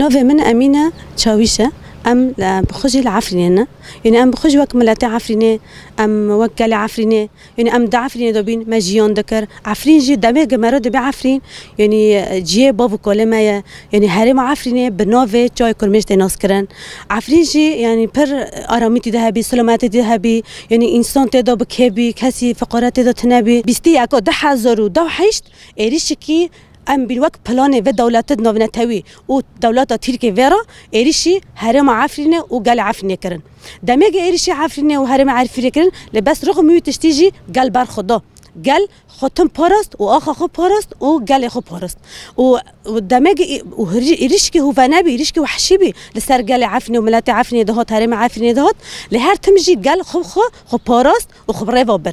نوفي من أمينة تشاويشة أم بخجي العفرينة يعني أم بخجي وك ملاتي عفرينة أم وكالي عفرينة يعني أم دعفرينة دوبين ما جيون دكر عفرين جي دامي جمارو دبي عفرين يعني جي بابو كولما يعني هرم عفرينة بنوفي تشوي كرمش تناس كرن عفرين جي يعني بر أراميتي ذهبي سلامتي ذهبي يعني إنسان تدو بكيبي كسي فقرات تدو تنبي بستي أكو دحا زورو دو حيشت إريشكي ام بلوك وک پلان و دولت نو توی او دولت ترکیه ورا ایریشی هرم عفرینه و گل عفرینه کرن دمگ ایریشی عفرینه و هرم عفرینه کرن لبس رقم یو تشتیجی گل بر خدا گل خودم پارست و آخه خو پارست و گل خو پارست و دمج و هو فنابي هریشکی وحشی بی لسر گل عفنی و ملت عفنی دهات هرم عفنی دهات لهر تمجی گل خو خو خو پارست و خو بر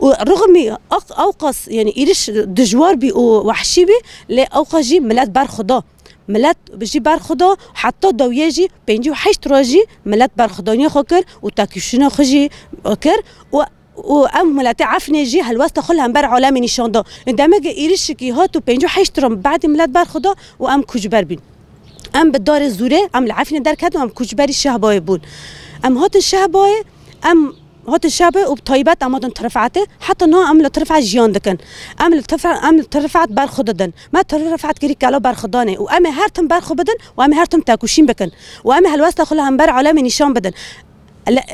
ورغم اوقص يعني ايرش دجوار بي لا اوقص جي ملات بار خدا ملات بجي بار خدا حتى دویجی پنجی و هشت راجی ملت بر خدانی خو کر و خجي اوكر و و ام ملت جي هالواسطة خلها بر عالم نشان دا اندمج ايريش كي هاتو بينجو حشترم بعد ملات بر خدا و ام كجبر بين ام بالدار الزوره ام العفني دار كدو ام كجبري شهباي بون ام هات الشهباي ام هات الشعب وبطيبات أما دون ترفعته حتى نوع عمل ترفع جيان دكن عمل ترفع عمل ترفعت بار خددن ما ترفعت كري كلا بار خدانة وأما هرتم بار خبدن وأما هرتم تاكوشين بكن وأما هالوسط خلها هم بار علامة نشان بدن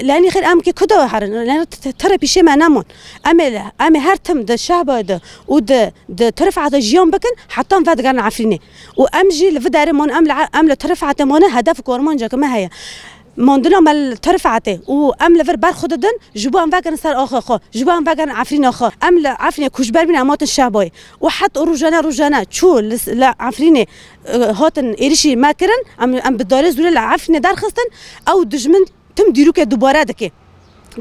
لاني خير امك كده هرن لان ترى بشي ما نامون اما اما هرتم ده شابه ده ود ده ترفع ده جيان بكن حتى فاد قرن عفريني وامجي لفدار مون امل امل ترفع تمونه هدف كورمون جاك ما هي ماندنا مال طرف عته و ام لفر بار خود دن ام وگن سر آخه خو ام وگن عفرين آخه ام ل عفرین کوشبر بین امات شبای و حتی روزانه روزانه چو ل عفرين هاتن ایریشی ما کرن ام ام بداره زول دار خستن او دجمن تم ديروك دوباره دکه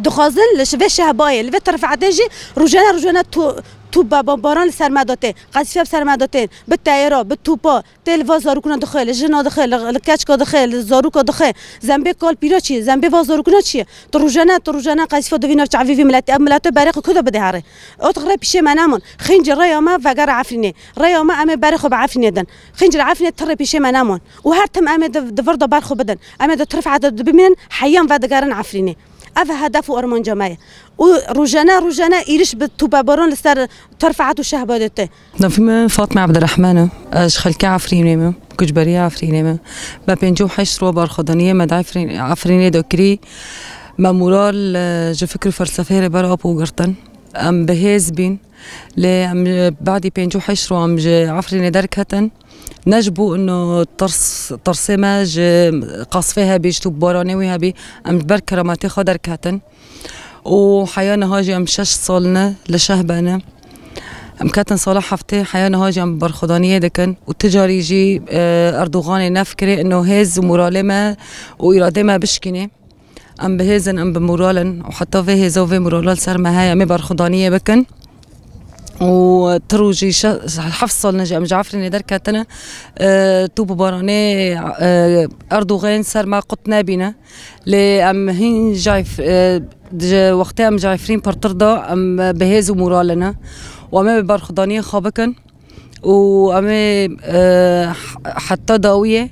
دخازن لشبه شهبایه لبه طرف عدجی روزانه روزانه تو توبا بمباران سر مدته قصفه سر مدته به تیرا به توپا تل و دخل جنا دخل لکچ کا دخل زاروکا دخل زنبه کال پیرا چی زنبه و زاروکنا چی تو روزانه تو روزانه قصفه دوی نفچ عفیفی ملت ملت بارق کدا بده هره ات غره پیش منامون خنج رای ما وگر عفرینه رای ما ام بارق به عفرینه دن خنج عفرینه تر پیش منامون و هر تم ام دو بارخو بدن ام ترفع عدد بمن حیان و دگرن عفرینه اف هدف ارمان جمعه و روزانه روزانه ایرش به لسر ترفعت و شهبادته نفیم فاطمه عبد الرحمن اش خلك خلک ما كجبري عفرينة ما بينجو حشر وبر خدانية ما عفرين عفرينة دكري ما مورال جو فكر فلسفة برا أبو جرتن أم بهيز بين بعدي بينجو حشرو عم عفرني دركهتن نجبوا انه ترس ترسي ماج بيشتو بوراني بورانيويها بي ام بركره ما تاخذ دركهتن وحيانا هاجي ام شش صلنا لشهبنا كاتن صلاح حفتي حيانا هاجي ام برخدانيه دكن والتجاري يجي آه، اردوغان نفكري انه هاز مرالمة ما بشكني ام بهزن ام بمورالن وحتى في هزو في مرالال صار ما هي ام برخضانية بكن وتروجي حفصه النجم جعفرني دركا تنا أه توب براني آه، اردوغان صار ما قطنا بنا لام هين جايف آه، وقتها ام جايفرين برترضى ام بهازوا مورالنا وما ببرخضانية خابكن وأما آه، حتى داوية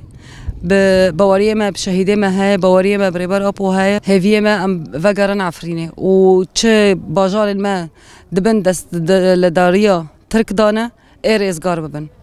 بواريه ما بشهيده ما هاي بواريه ما بريبر ابو هاي هفيه ما ام فاقران عفرينه وتش باجار ما دبن دست لداریا ترک دانه ایر ازگار ببن